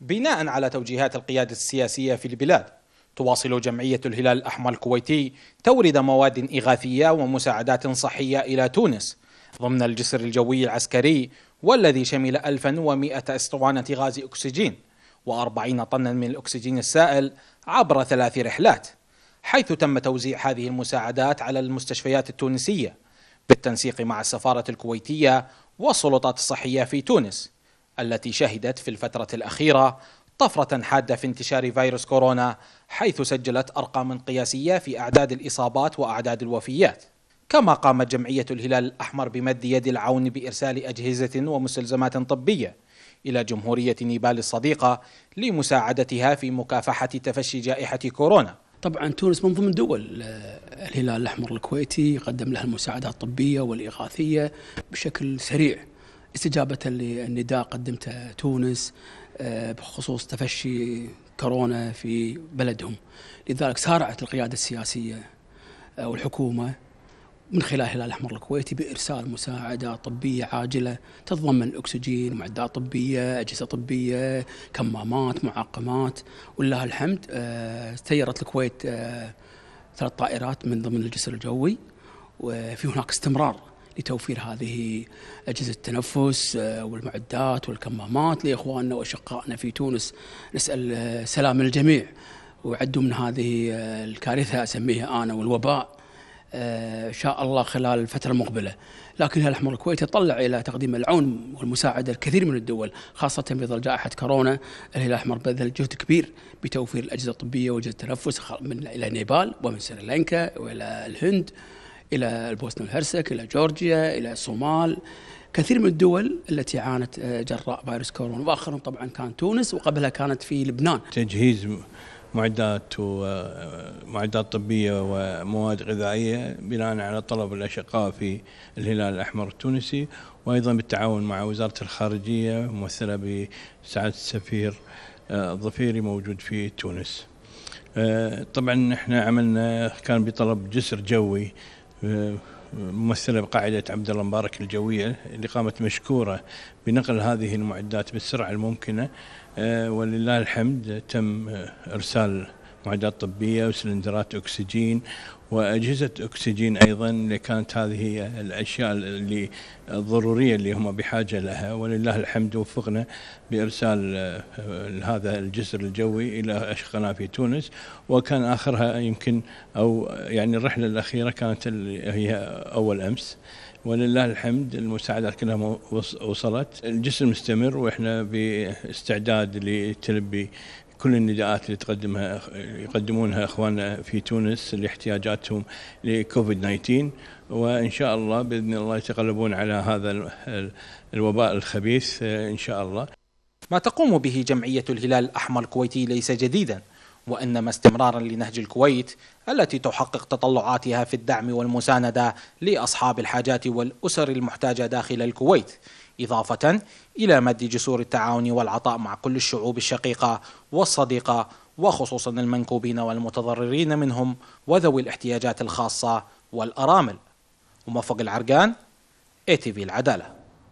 بناء على توجيهات القيادة السياسية في البلاد تواصل جمعية الهلال الأحمر الكويتي توريد مواد إغاثية ومساعدات صحية إلى تونس ضمن الجسر الجوي العسكري والذي شمل 1100 اسطوانة غاز أكسجين و40 طنا من الأكسجين السائل عبر ثلاث رحلات حيث تم توزيع هذه المساعدات على المستشفيات التونسية بالتنسيق مع السفارة الكويتية والسلطات الصحية في تونس التي شهدت في الفترة الأخيرة طفرة حادة في انتشار فيروس كورونا حيث سجلت أرقام قياسية في أعداد الإصابات وأعداد الوفيات كما قامت جمعية الهلال الأحمر بمد يد العون بإرسال أجهزة ومستلزمات طبية إلى جمهورية نيبال الصديقة لمساعدتها في مكافحة تفشي جائحة كورونا طبعا تونس من ضمن دول آه، الهلال الأحمر الكويتي قدم لها المساعدات الطبية والإغاثية بشكل سريع استجابة للنداء قدمته تونس آه، بخصوص تفشي كورونا في بلدهم لذلك سارعت القيادة السياسية آه، والحكومة من خلال الهلال الاحمر الكويتي بارسال مساعده طبيه عاجله تتضمن الاكسجين، معدات طبيه، اجهزه طبيه، كمامات، معقمات ولله الحمد آه، سيرت الكويت ثلاث طائرات من ضمن الجسر الجوي وفي هناك استمرار لتوفير هذه أجهزة التنفس آه، والمعدات والكمامات لإخواننا وأشقائنا في تونس نسأل آه، سلام الجميع ويعدوا من هذه آه، الكارثة أسميها أنا والوباء إن شاء الله خلال الفترة المقبلة لكن الأحمر الكويتي تطلع إلى تقديم العون والمساعدة الكثير من الدول خاصة في ظل جائحة كورونا الهلال الأحمر بذل جهد كبير بتوفير الأجهزة الطبية وأجهزة التنفس من إلى نيبال ومن سريلانكا وإلى الهند إلى البوسنة والهرسك إلى جورجيا إلى الصومال كثير من الدول التي عانت آه، جراء فيروس كورونا واخرهم طبعا كان تونس وقبلها كانت في لبنان تجهيز معدات ومعدات آه، طبيه ومواد غذائيه بناء على طلب الاشقاء في الهلال الاحمر التونسي وايضا بالتعاون مع وزاره الخارجيه ممثله بسعاده السفير الظفيري آه، موجود في تونس. طبعا احنا عملنا كان بطلب جسر جوي ممثلة بقاعدة عبد الله مبارك الجوية اللي قامت مشكورة بنقل هذه المعدات بالسرعة الممكنة آه، ولله الحمد تم آه، إرسال معدات طبيه وسلندرات اكسجين واجهزه اكسجين ايضا اللي كانت هذه الاشياء اللي الضروريه اللي هم بحاجه لها ولله الحمد وفقنا بارسال آه، هذا الجسر الجوي الى اشقنا في تونس وكان اخرها يمكن او يعني الرحله الاخيره كانت هي اول امس ولله الحمد المساعدات كلها وصلت الجسم مستمر واحنا باستعداد لتلبي كل النداءات اللي تقدمها يقدمونها اخواننا في تونس لاحتياجاتهم لكوفيد 19 وان شاء الله باذن الله يتغلبون على هذا الوباء الخبيث ان شاء الله. ما تقوم به جمعيه الهلال الاحمر الكويتي ليس جديدا وانما استمرارا لنهج الكويت التي تحقق تطلعاتها في الدعم والمسانده لاصحاب الحاجات والاسر المحتاجه داخل الكويت إضافة إلى مد جسور التعاون والعطاء مع كل الشعوب الشقيقة والصديقة وخصوصا المنكوبين والمتضررين منهم وذوي الاحتياجات الخاصة والأرامل وموفق العرقان اي تي في العداله